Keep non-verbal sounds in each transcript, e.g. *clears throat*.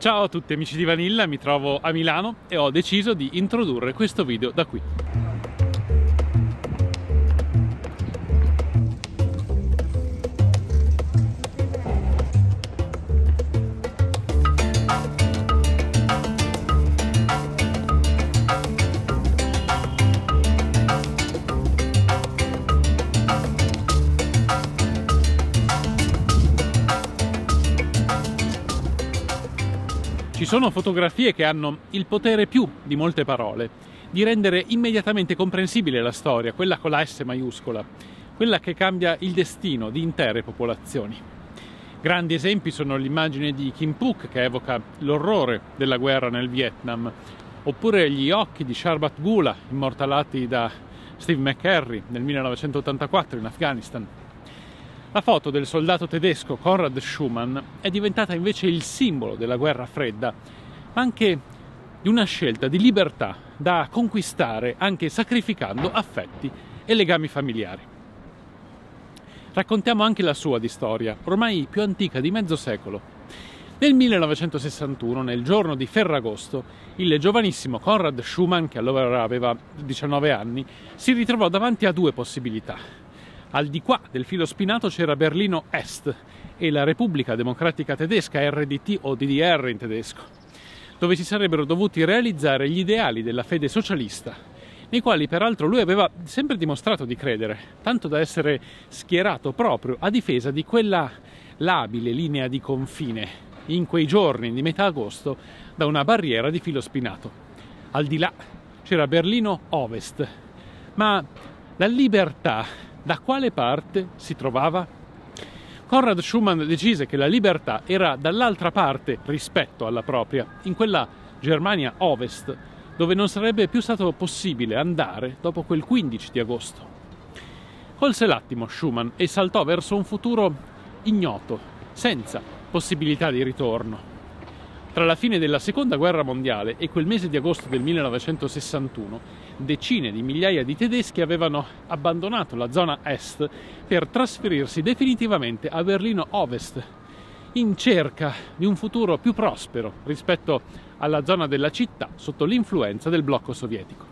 Ciao a tutti amici di Vanilla, mi trovo a Milano e ho deciso di introdurre questo video da qui. Ci sono fotografie che hanno il potere più di molte parole di rendere immediatamente comprensibile la storia, quella con la S maiuscola, quella che cambia il destino di intere popolazioni. Grandi esempi sono l'immagine di Kim Puk che evoca l'orrore della guerra nel Vietnam, oppure gli occhi di Sharbat Gula, immortalati da Steve McCurry nel 1984 in Afghanistan. La foto del soldato tedesco Konrad Schumann è diventata invece il simbolo della guerra fredda, ma anche di una scelta di libertà da conquistare anche sacrificando affetti e legami familiari. Raccontiamo anche la sua di storia, ormai più antica di mezzo secolo. Nel 1961, nel giorno di Ferragosto, il giovanissimo Konrad Schumann, che allora aveva 19 anni, si ritrovò davanti a due possibilità al di qua del filo spinato c'era Berlino Est e la Repubblica Democratica Tedesca, RDT o DDR in tedesco, dove si sarebbero dovuti realizzare gli ideali della fede socialista, nei quali peraltro lui aveva sempre dimostrato di credere, tanto da essere schierato proprio a difesa di quella labile linea di confine in quei giorni di metà agosto da una barriera di filo spinato. Al di là c'era Berlino Ovest, ma la libertà da quale parte si trovava? Conrad Schumann decise che la libertà era dall'altra parte rispetto alla propria, in quella Germania Ovest, dove non sarebbe più stato possibile andare dopo quel 15 di agosto. Colse l'attimo Schumann e saltò verso un futuro ignoto, senza possibilità di ritorno. Tra la fine della Seconda Guerra Mondiale e quel mese di agosto del 1961, decine di migliaia di tedeschi avevano abbandonato la zona est per trasferirsi definitivamente a Berlino Ovest, in cerca di un futuro più prospero rispetto alla zona della città sotto l'influenza del blocco sovietico.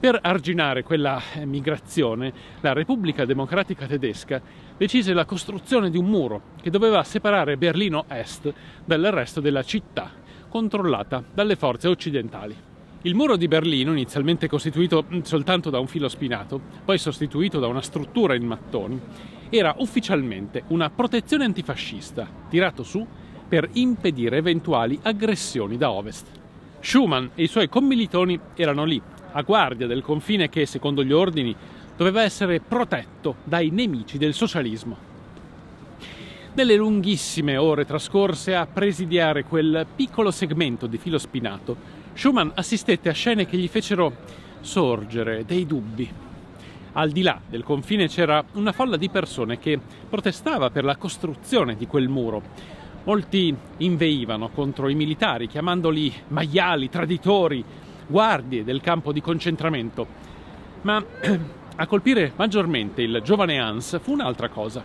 Per arginare quella migrazione, la Repubblica Democratica Tedesca decise la costruzione di un muro che doveva separare Berlino Est dal resto della città, controllata dalle forze occidentali. Il muro di Berlino, inizialmente costituito soltanto da un filo spinato, poi sostituito da una struttura in mattoni, era ufficialmente una protezione antifascista, tirato su per impedire eventuali aggressioni da ovest. Schumann e i suoi commilitoni erano lì a guardia del confine che, secondo gli ordini, doveva essere protetto dai nemici del socialismo. Nelle lunghissime ore trascorse a presidiare quel piccolo segmento di filo spinato, Schumann assistette a scene che gli fecero sorgere dei dubbi. Al di là del confine c'era una folla di persone che protestava per la costruzione di quel muro. Molti inveivano contro i militari, chiamandoli maiali, traditori, guardie del campo di concentramento. Ma *clears throat* a colpire maggiormente il giovane Hans fu un'altra cosa.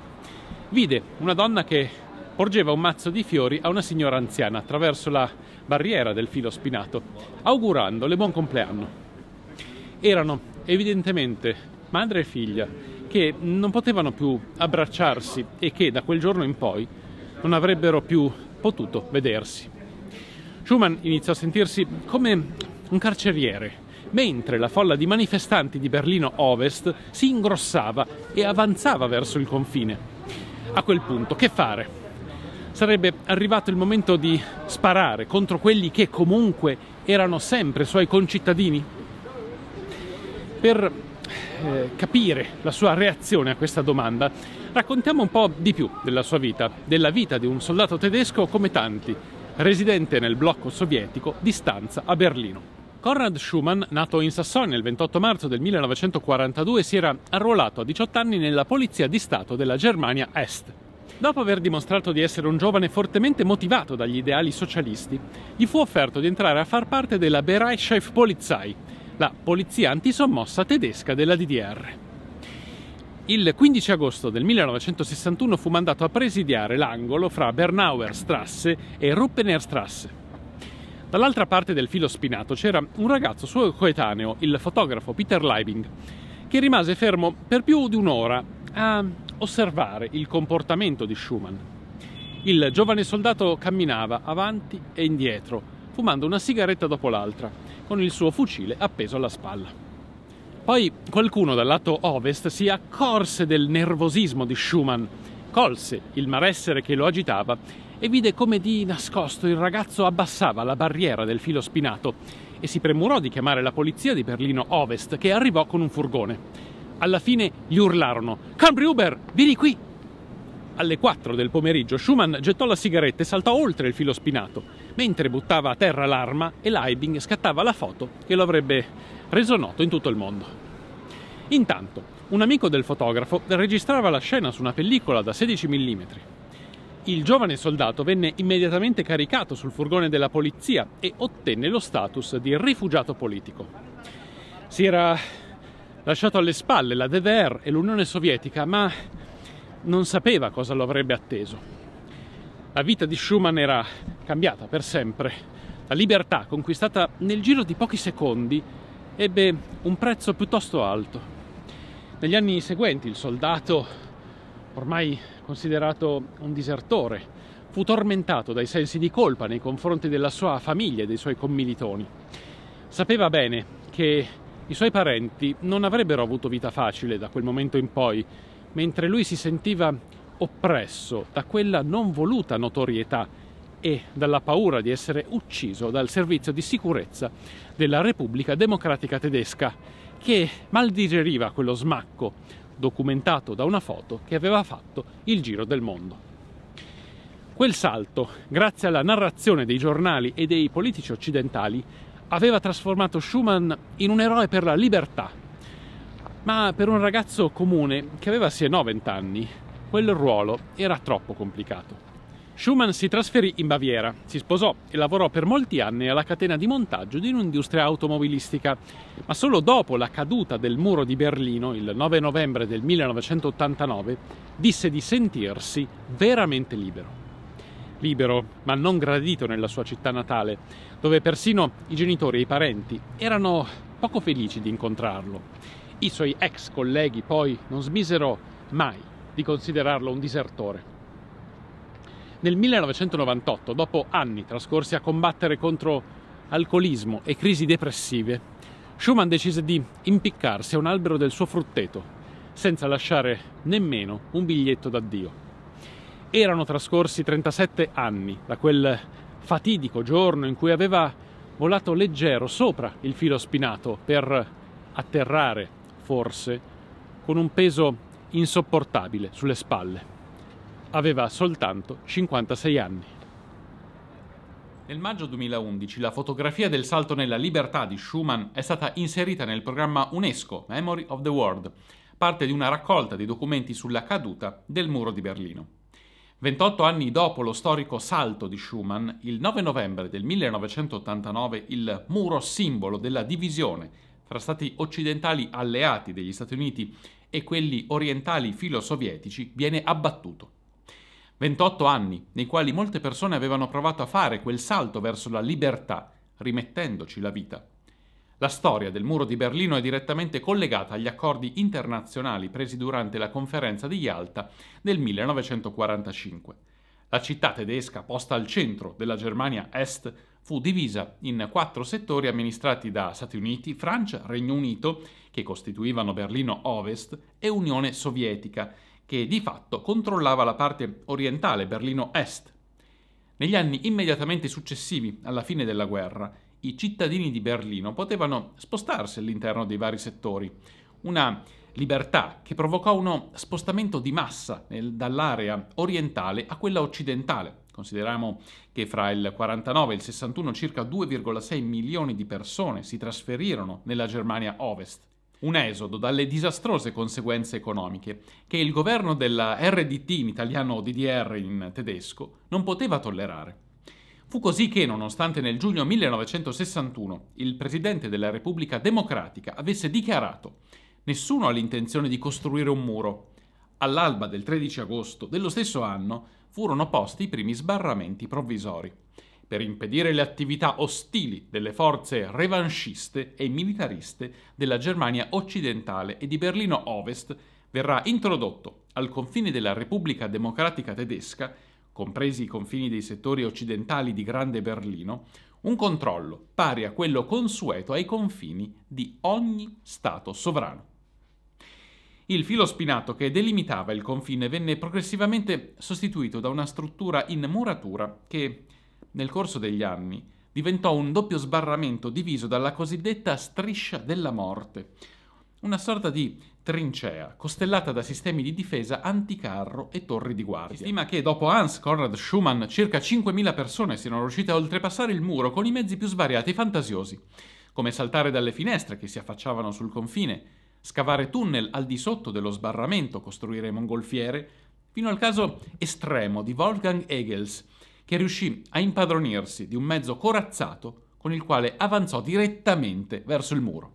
Vide una donna che porgeva un mazzo di fiori a una signora anziana attraverso la barriera del filo spinato, augurandole buon compleanno. Erano evidentemente madre e figlia che non potevano più abbracciarsi e che da quel giorno in poi non avrebbero più potuto vedersi. Schumann iniziò a sentirsi come un carceriere, mentre la folla di manifestanti di Berlino Ovest si ingrossava e avanzava verso il confine. A quel punto, che fare? Sarebbe arrivato il momento di sparare contro quelli che comunque erano sempre suoi concittadini? Per eh, capire la sua reazione a questa domanda, raccontiamo un po' di più della sua vita, della vita di un soldato tedesco come tanti, residente nel blocco sovietico di stanza a Berlino. Conrad Schumann, nato in Sassonia il 28 marzo del 1942, si era arruolato a 18 anni nella Polizia di Stato della Germania Est. Dopo aver dimostrato di essere un giovane fortemente motivato dagli ideali socialisti, gli fu offerto di entrare a far parte della Bereitschaft Polizei, la polizia antisommossa tedesca della DDR. Il 15 agosto del 1961 fu mandato a presidiare l'angolo fra Bernauer Strasse e Ruppener Strasse. Dall'altra parte del filo spinato c'era un ragazzo suo coetaneo, il fotografo Peter Leibing, che rimase fermo per più di un'ora a osservare il comportamento di Schumann. Il giovane soldato camminava avanti e indietro, fumando una sigaretta dopo l'altra, con il suo fucile appeso alla spalla. Poi qualcuno dal lato ovest si accorse del nervosismo di Schumann, colse il malessere che lo agitava e vide come di nascosto il ragazzo abbassava la barriera del filo spinato e si premurò di chiamare la polizia di Berlino Ovest che arrivò con un furgone. Alla fine gli urlarono Cambri Uber, vieni qui! Alle 4 del pomeriggio Schumann gettò la sigaretta e saltò oltre il filo spinato, mentre buttava a terra l'arma e Leibing scattava la foto che lo avrebbe reso noto in tutto il mondo. Intanto, un amico del fotografo registrava la scena su una pellicola da 16 mm. Il giovane soldato venne immediatamente caricato sul furgone della polizia e ottenne lo status di rifugiato politico. Si era lasciato alle spalle la DDR e l'Unione Sovietica, ma non sapeva cosa lo avrebbe atteso. La vita di Schumann era cambiata per sempre. La libertà, conquistata nel giro di pochi secondi, ebbe un prezzo piuttosto alto. Negli anni seguenti il soldato ormai considerato un disertore, fu tormentato dai sensi di colpa nei confronti della sua famiglia e dei suoi commilitoni. Sapeva bene che i suoi parenti non avrebbero avuto vita facile da quel momento in poi, mentre lui si sentiva oppresso da quella non voluta notorietà e dalla paura di essere ucciso dal servizio di sicurezza della Repubblica Democratica Tedesca, che mal digeriva quello smacco documentato da una foto che aveva fatto il giro del mondo. Quel salto, grazie alla narrazione dei giornali e dei politici occidentali, aveva trasformato Schumann in un eroe per la libertà. Ma per un ragazzo comune che aveva sì e no vent'anni, quel ruolo era troppo complicato. Schumann si trasferì in Baviera, si sposò e lavorò per molti anni alla catena di montaggio di un'industria automobilistica, ma solo dopo la caduta del muro di Berlino il 9 novembre del 1989 disse di sentirsi veramente libero. Libero, ma non gradito nella sua città natale, dove persino i genitori e i parenti erano poco felici di incontrarlo. I suoi ex colleghi poi non smisero mai di considerarlo un disertore. Nel 1998, dopo anni trascorsi a combattere contro alcolismo e crisi depressive, Schumann decise di impiccarsi a un albero del suo frutteto, senza lasciare nemmeno un biglietto d'addio. Erano trascorsi 37 anni da quel fatidico giorno in cui aveva volato leggero sopra il filo spinato per atterrare, forse, con un peso insopportabile sulle spalle aveva soltanto 56 anni. Nel maggio 2011 la fotografia del salto nella libertà di Schumann è stata inserita nel programma UNESCO Memory of the World, parte di una raccolta di documenti sulla caduta del muro di Berlino. 28 anni dopo lo storico salto di Schumann, il 9 novembre del 1989 il muro simbolo della divisione tra stati occidentali alleati degli Stati Uniti e quelli orientali filo-sovietici viene abbattuto. 28 anni nei quali molte persone avevano provato a fare quel salto verso la libertà, rimettendoci la vita. La storia del muro di Berlino è direttamente collegata agli accordi internazionali presi durante la conferenza di Yalta del 1945. La città tedesca, posta al centro della Germania Est, fu divisa in quattro settori amministrati da Stati Uniti, Francia, Regno Unito, che costituivano Berlino Ovest, e Unione Sovietica, che di fatto controllava la parte orientale, Berlino Est. Negli anni immediatamente successivi alla fine della guerra, i cittadini di Berlino potevano spostarsi all'interno dei vari settori, una libertà che provocò uno spostamento di massa nel, dall'area orientale a quella occidentale. Consideriamo che fra il 49 e il 61 circa 2,6 milioni di persone si trasferirono nella Germania Ovest un esodo dalle disastrose conseguenze economiche che il governo della RDT in italiano o DDR in tedesco non poteva tollerare. Fu così che, nonostante nel giugno 1961 il Presidente della Repubblica Democratica avesse dichiarato «Nessuno ha l'intenzione di costruire un muro», all'alba del 13 agosto dello stesso anno furono posti i primi sbarramenti provvisori per impedire le attività ostili delle forze revanchiste e militariste della Germania occidentale e di Berlino Ovest, verrà introdotto al confine della Repubblica Democratica Tedesca, compresi i confini dei settori occidentali di Grande Berlino, un controllo pari a quello consueto ai confini di ogni Stato sovrano. Il filo spinato che delimitava il confine venne progressivamente sostituito da una struttura in muratura che nel corso degli anni diventò un doppio sbarramento diviso dalla cosiddetta striscia della morte, una sorta di trincea costellata da sistemi di difesa anticarro e torri di guardia. Si stima che dopo Hans Konrad Schumann circa 5.000 persone siano riuscite a oltrepassare il muro con i mezzi più svariati e fantasiosi, come saltare dalle finestre che si affacciavano sul confine, scavare tunnel al di sotto dello sbarramento, costruire mongolfiere, fino al caso estremo di Wolfgang Egels, che riuscì a impadronirsi di un mezzo corazzato con il quale avanzò direttamente verso il muro.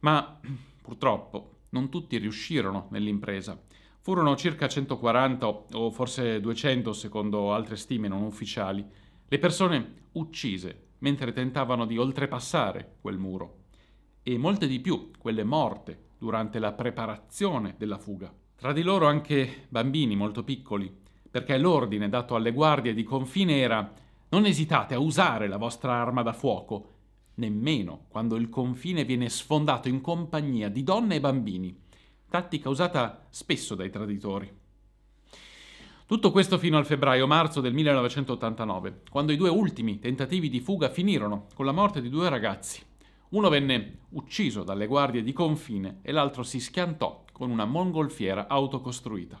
Ma purtroppo non tutti riuscirono nell'impresa. Furono circa 140 o forse 200 secondo altre stime non ufficiali le persone uccise mentre tentavano di oltrepassare quel muro e molte di più quelle morte durante la preparazione della fuga. Tra di loro anche bambini molto piccoli perché l'ordine dato alle guardie di confine era non esitate a usare la vostra arma da fuoco, nemmeno quando il confine viene sfondato in compagnia di donne e bambini, tattica usata spesso dai traditori. Tutto questo fino al febbraio-marzo del 1989, quando i due ultimi tentativi di fuga finirono con la morte di due ragazzi. Uno venne ucciso dalle guardie di confine e l'altro si schiantò con una mongolfiera autocostruita.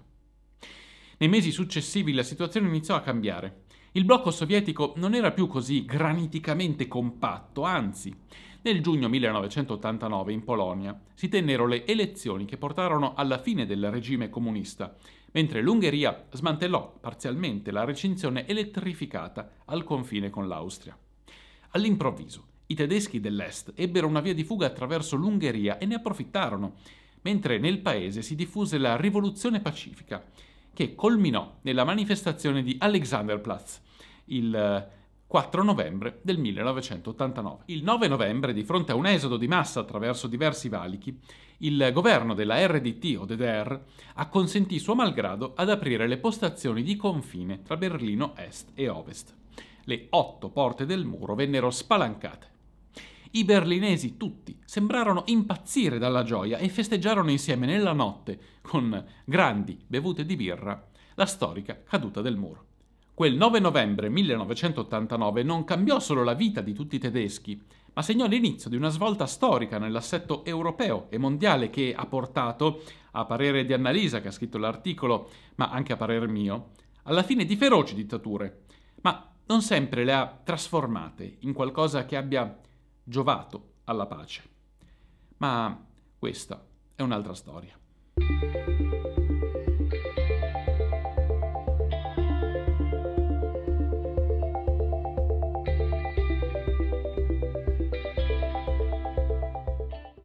Nei mesi successivi la situazione iniziò a cambiare. Il blocco sovietico non era più così graniticamente compatto, anzi, nel giugno 1989 in Polonia si tennero le elezioni che portarono alla fine del regime comunista, mentre l'Ungheria smantellò parzialmente la recinzione elettrificata al confine con l'Austria. All'improvviso, i tedeschi dell'Est ebbero una via di fuga attraverso l'Ungheria e ne approfittarono, mentre nel paese si diffuse la rivoluzione pacifica, che culminò nella manifestazione di Alexanderplatz il 4 eh, novembre del 1989. Il 9 novembre, di fronte a un esodo di massa attraverso diversi valichi, il governo della RDT o DDR acconsentì suo malgrado ad aprire le postazioni di confine tra Berlino Est e Ovest. Le otto porte del muro vennero spalancate i berlinesi tutti sembrarono impazzire dalla gioia e festeggiarono insieme nella notte, con grandi bevute di birra, la storica caduta del muro. Quel 9 novembre 1989 non cambiò solo la vita di tutti i tedeschi, ma segnò l'inizio di una svolta storica nell'assetto europeo e mondiale che ha portato, a parere di Annalisa che ha scritto l'articolo, ma anche a parere mio, alla fine di feroci dittature, ma non sempre le ha trasformate in qualcosa che abbia giovato alla pace. Ma questa è un'altra storia.